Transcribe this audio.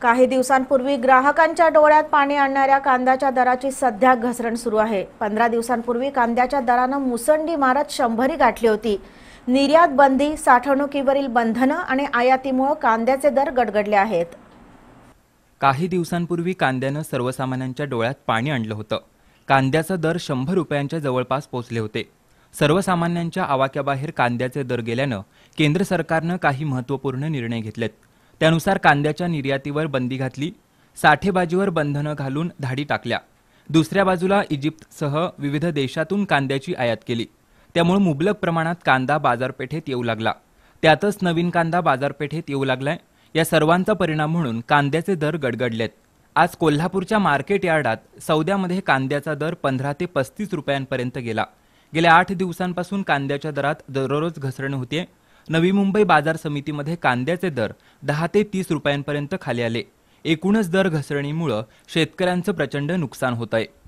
काही दिवसांपूर्वी ग्राहकांच्या डोळ्यात पाणी आणणाऱ्या कांद्याच्या दराची सध्या घसरण सुरू आहे पंधरा दिवसांपूर्वी कांद्याच्या दरानं मुसंडी मारत शंभरी गाठली होती निर्यात बंदी साठवणुकीवरील बंधनं आणि आयातीमुळे कांद्याचे दर गडगडले आहेत काही दिवसांपूर्वी कांद्यानं सर्वसामान्यांच्या डोळ्यात पाणी आणलं होतं कांद्याचा दर शंभर रुपयांच्या जवळपास पोहोचले होते सर्वसामान्यांच्या आवाक्याबाहेर कांद्याचे दर गेल्यानं केंद्र सरकारनं काही महत्त्वपूर्ण निर्णय घेतलेत त्यानुसार कांद्याच्या निर्यातीवर बंदी घातली साठेबाजीवर बंधनं घालून धाडी टाकल्या दुसऱ्या बाजूला इजिप्तसह विविध देशातून कांद्याची आयात केली त्यामुळे मुबलक प्रमाणात कांदा बाजारपेठेत येऊ लागला त्यातच नवीन कांदा बाजारपेठेत येऊ लागलाय या सर्वांचा परिणाम म्हणून कांद्याचे दर गडगडलेत आज कोल्हापूरच्या मार्केट यार्डात सौद्यामध्ये कांद्याचा दर पंधरा ते पस्तीस रुपयांपर्यंत गेला गेल्या आठ दिवसांपासून कांद्याच्या दरात दररोज घसरण होते नवी मुंबई बाजार समितीमध्ये कांद्याचे दर दहा ते तीस रुपयांपर्यंत खाली आले एकूणच दर घसरणीमुळं शेतकऱ्यांचं प्रचंड नुकसान होत आहे